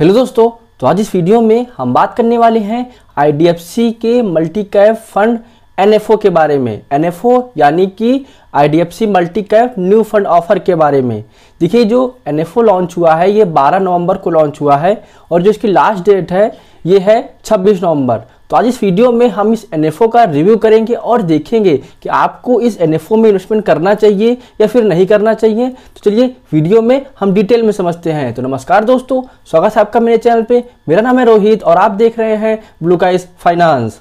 hello दोस्तों तो आज इस वीडियो में हम बात करने वाले हैं आई के मल्टी कैप फंड एन के बारे में एन यानी कि C multi cap new fund offer के बारे में देखिए जो एनएफओ लॉन्च हुआ है ये 12 नवंबर को लॉन्च हुआ है और जो इसकी लास्ट डेट है ये है 26 नवंबर तो आज इस वीडियो में हम इस एन का रिव्यू करेंगे और देखेंगे कि आपको इस एन में इन्वेस्टमेंट करना चाहिए या फिर नहीं करना चाहिए तो चलिए वीडियो में हम डिटेल में समझते हैं तो नमस्कार दोस्तों स्वागत है आपका मेरे चैनल पे मेरा नाम है रोहित और आप देख रहे हैं ब्लू काइज फाइनेंस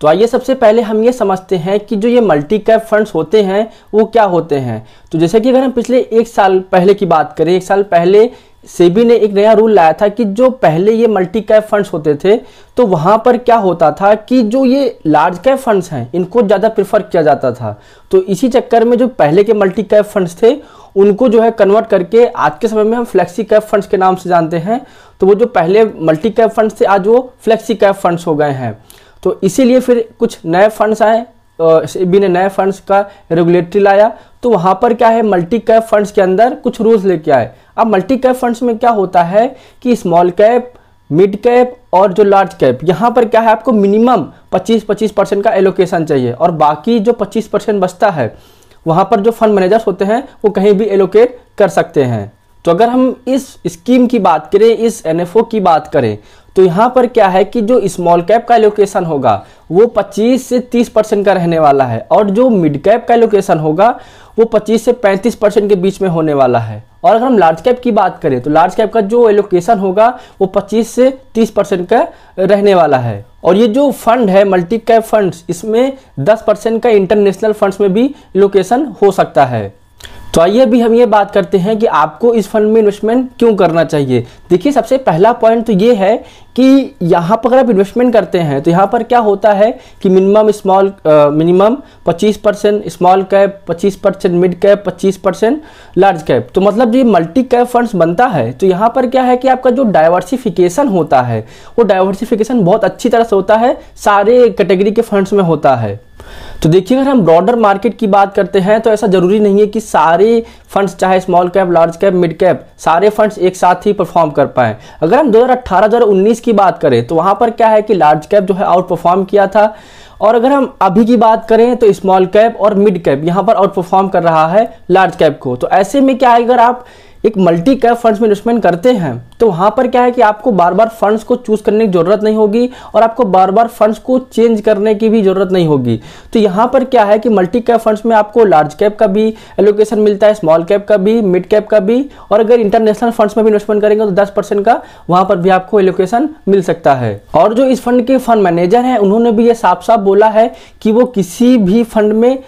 तो आइए सबसे पहले हम ये समझते हैं कि जो ये मल्टी कैप फंड्स होते हैं वो क्या होते हैं तो जैसे कि अगर हम पिछले एक साल पहले की बात करें एक साल पहले सेबी ने एक नया रूल लाया था कि जो पहले ये मल्टी कैप फंड्स होते थे तो वहां पर क्या होता था कि जो ये लार्ज कैप फंड्स हैं इनको ज़्यादा प्रिफर किया जाता था तो इसी चक्कर में जो पहले के मल्टी कैप फंड्स थे उनको जो है कन्वर्ट करके आज के समय में हम फ्लैक्सी कैप फंड्स के नाम से जानते हैं तो वो जो पहले मल्टी कैप फंड्स थे आज वो फ्लैक्सी कैप फंड्स हो गए हैं तो इसीलिए फिर कुछ नए फंड्स आए सेबी तो ने नए फंड्स का रेगुलेटरी लाया तो वहां पर क्या है मल्टी कैप फंड्स के अंदर कुछ रूल्स लेके आए अब मल्टी कैप फंड्स में क्या होता है कि स्मॉल कैप मिड कैप और जो लार्ज कैप यहाँ पर क्या है आपको मिनिमम 25-25 परसेंट का एलोकेशन चाहिए और बाकी जो 25 परसेंट बचता है वहाँ पर जो फंड मैनेजर्स होते हैं वो कहीं भी एलोकेट कर सकते हैं तो अगर हम इस स्कीम की बात करें इस एनएफओ की बात करें तो यहाँ पर क्या है कि जो स्मॉल कैप का एलोकेशन होगा वो 25 से 30 परसेंट का रहने वाला है और जो मिड कैप का एलोकेशन होगा वो 25 से 35 परसेंट के बीच में होने वाला है और अगर हम लार्ज कैप की बात करें तो लार्ज कैप का जो एलोकेशन होगा वो 25 से 30 परसेंट का रहने वाला है और ये जो फंड है मल्टी कैप फंड्स इसमें 10 परसेंट का इंटरनेशनल फंड्स में भी लोकेशन हो सकता है तो आइए अभी हम ये बात करते हैं कि आपको इस फंड में इन्वेस्टमेंट क्यों करना चाहिए देखिए सबसे पहला पॉइंट तो ये है कि यहाँ पर अगर आप इन्वेस्टमेंट करते हैं तो यहाँ पर क्या होता है कि minimum small minimum 25 percent small cap 25 percent mid cap 25 percent large cap तो मतलब जो मल्टी कैप फंड्स बनता है तो यहाँ पर क्या है कि आपका जो डाइवर्सिफिकेशन होता है वो डाइवर्सिफिकेशन बहुत अच्छी तरह से होता है सारे कैटेगरी के फंड्स में होता है तो देखिए अगर हम ब्रॉडर मार्केट की बात करते हैं तो ऐसा ज़रूरी नहीं है कि सारे फंड्स चाहे small cap large cap mid cap सारे फंड्स एक साथ ही परफॉर्म कर पाए अगर हम 2018-2019 की बात करें तो वहां पर क्या है कि लार्ज कैप जो है आउट परफॉर्म किया था और अगर हम अभी की बात करें तो स्मॉल कैप और मिड कैप यहाँ पर आउट परफॉर्म कर रहा है लार्ज कैप को तो ऐसे में क्या है अगर आप एक मल्टी कैप फंड्स में इन्वेस्टमेंट करते हैं तो वहां पर क्या है कि आपको बार बार फंड्स को चूज करने की ज़रूरत नहीं होगी और आपको बार बार फंड्स को चेंज करने की भी ज़रूरत नहीं होगी तो यहाँ पर क्या है कि मल्टी कैप फंड्स में आपको लार्ज कैप का भी एलोकेशन मिलता है स्मॉल कैप का भी मिड कैप का भी और अगर इंटरनेशनल फंड्स में भी इन्वेस्टमेंट करेंगे तो दस परसेंट का वहां पर भी आपको एलोकेशन मिल सकता है और जो इस फंड के फंड मैनेजर है उन्होंने भी ये साफ साफ बोला है कि वो किसी भी फंड में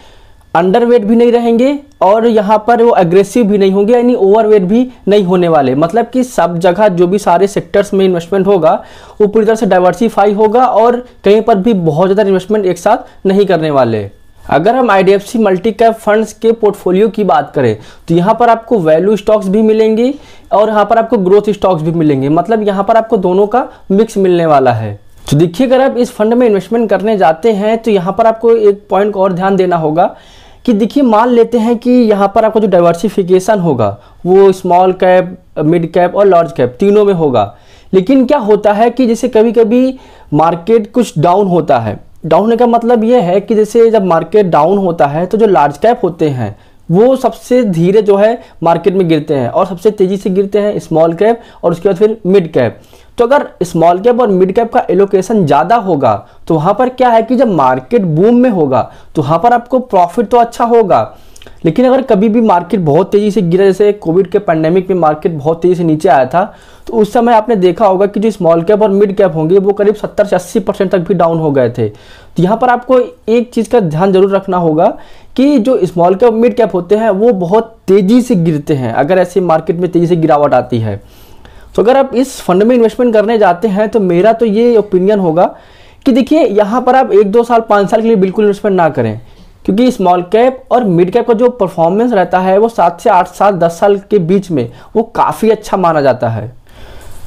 अंडरवेट भी नहीं रहेंगे और यहाँ पर वो एग्रेसिव भी नहीं होंगे यानी ओवरवेट भी नहीं होने वाले मतलब कि सब जगह जो भी सारे सेक्टर्स में इन्वेस्टमेंट होगा वो पूरी तरह से डाइवर्सीफाई होगा और कहीं पर भी बहुत ज़्यादा इन्वेस्टमेंट एक साथ नहीं करने वाले अगर हम I D F C multi cap funds के पोर्टफोलियो की बात करें तो यहाँ पर आपको वैल्यू स्टॉक्स भी मिलेंगे और यहाँ पर आपको ग्रोथ स्टॉक्स भी मिलेंगे मतलब यहाँ पर आपको दोनों का मिक्स मिलने वाला है तो देखिए अगर आप इस फंड में इन्वेस्टमेंट करने जाते हैं तो यहाँ पर आपको एक पॉइंट को और ध्यान देना होगा कि देखिए मान लेते हैं कि यहाँ पर आपका जो डाइवर्सिफिकेशन होगा वो स्मॉल कैप मिड कैप और लार्ज कैप तीनों में होगा लेकिन क्या होता है कि जैसे कभी कभी मार्केट कुछ डाउन होता है डाउन होने का मतलब ये है कि जैसे जब मार्केट डाउन होता है तो जो लार्ज कैप होते हैं वो सबसे धीरे जो है मार्केट में गिरते हैं और सबसे तेज़ी से गिरते हैं स्मॉल कैप और उसके बाद फिर मिड कैप तो अगर स्मॉल कैप और मिड कैप का एलोकेशन ज़्यादा होगा तो वहाँ पर क्या है कि जब मार्केट बूम में होगा तो वहाँ पर आपको प्रॉफिट तो अच्छा होगा लेकिन अगर कभी भी मार्केट बहुत तेज़ी से गिरा जैसे कोविड के पैंडेमिक में मार्केट बहुत तेज़ी से नीचे आया था तो उस समय आपने देखा होगा कि जो स्मॉल कैप और मिड कैप होंगे वो करीब 70 से 80 परसेंट तक भी डाउन हो गए थे तो यहाँ पर आपको एक चीज़ का ध्यान जरूर रखना होगा कि जो स्मॉल कैप मिड कैप होते हैं वो बहुत तेज़ी से गिरते हैं अगर ऐसे मार्केट में तेज़ी से गिरावट आती है तो अगर आप इस फंड में इन्वेस्टमेंट करने जाते हैं तो मेरा तो ये ओपिनियन होगा कि देखिए यहाँ पर आप एक दो साल पाँच साल के लिए बिल्कुल इन्वेस्टमेंट ना करें क्योंकि स्मॉल कैप और मिड कैप का जो परफॉर्मेंस रहता है वो सात से आठ साल दस साल के बीच में वो काफ़ी अच्छा माना जाता है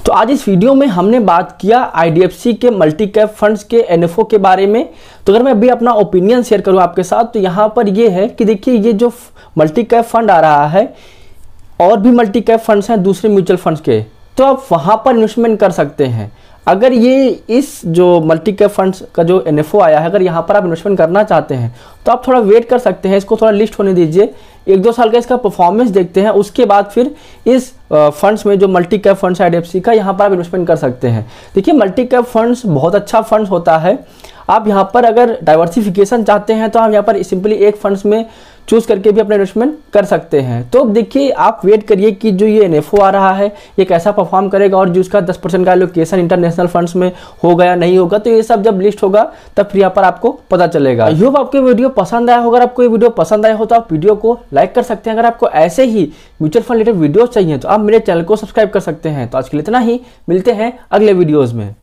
तो आज इस वीडियो में हमने बात किया आई के मल्टी कैप फंड्स के एन के बारे में तो अगर मैं अभी अपना ओपिनियन शेयर करूँ आपके साथ तो यहाँ पर ये है कि देखिए ये जो मल्टी कैप फंड आ रहा है और भी मल्टी कैप फंड्स हैं दूसरे म्यूचुअल फंड्स के तो आप वहाँ पर इन्वेस्टमेंट कर सकते हैं अगर ये इस जो मल्टी कैप फंड्स का जो एन आया है अगर यहाँ पर आप इन्वेस्टमेंट करना चाहते हैं तो आप थोड़ा वेट कर सकते हैं इसको थोड़ा लिस्ट होने दीजिए एक दो साल का इसका परफॉर्मेंस देखते हैं उसके बाद फिर इस फंड्स में जो मल्टी कैप फंड्स है एफ का यहाँ पर आप इन्वेस्टमेंट कर सकते हैं देखिए मल्टी कैप फंड्स बहुत अच्छा फंड्स होता है आप यहाँ पर अगर डाइवर्सिफिकेशन चाहते हैं तो आप यहाँ पर सिंपली एक फंड्स में चूज़ करके भी अपना इन्वेस्टमेंट कर सकते हैं तो देखिए आप वेट करिए कि जो ये एन आ रहा है ये कैसा परफॉर्म करेगा और जो उसका दस परसेंट का लोकेशन इंटरनेशनल फंड्स में होगा या नहीं होगा तो ये सब जब लिस्ट होगा तब फिर यहाँ पर आपको पता चलेगा आई होप आपको वीडियो पसंद आया होगा अगर आपको ये वीडियो पसंद आया हो तो आप वीडियो को लाइक कर सकते हैं अगर आपको ऐसे ही म्यूचुअल फंड रिलेटेड वीडियो चाहिए तो आप मेरे चैनल को सब्सक्राइब कर सकते हैं तो आज के लिए इतना ही मिलते हैं अगले वीडियोज़ में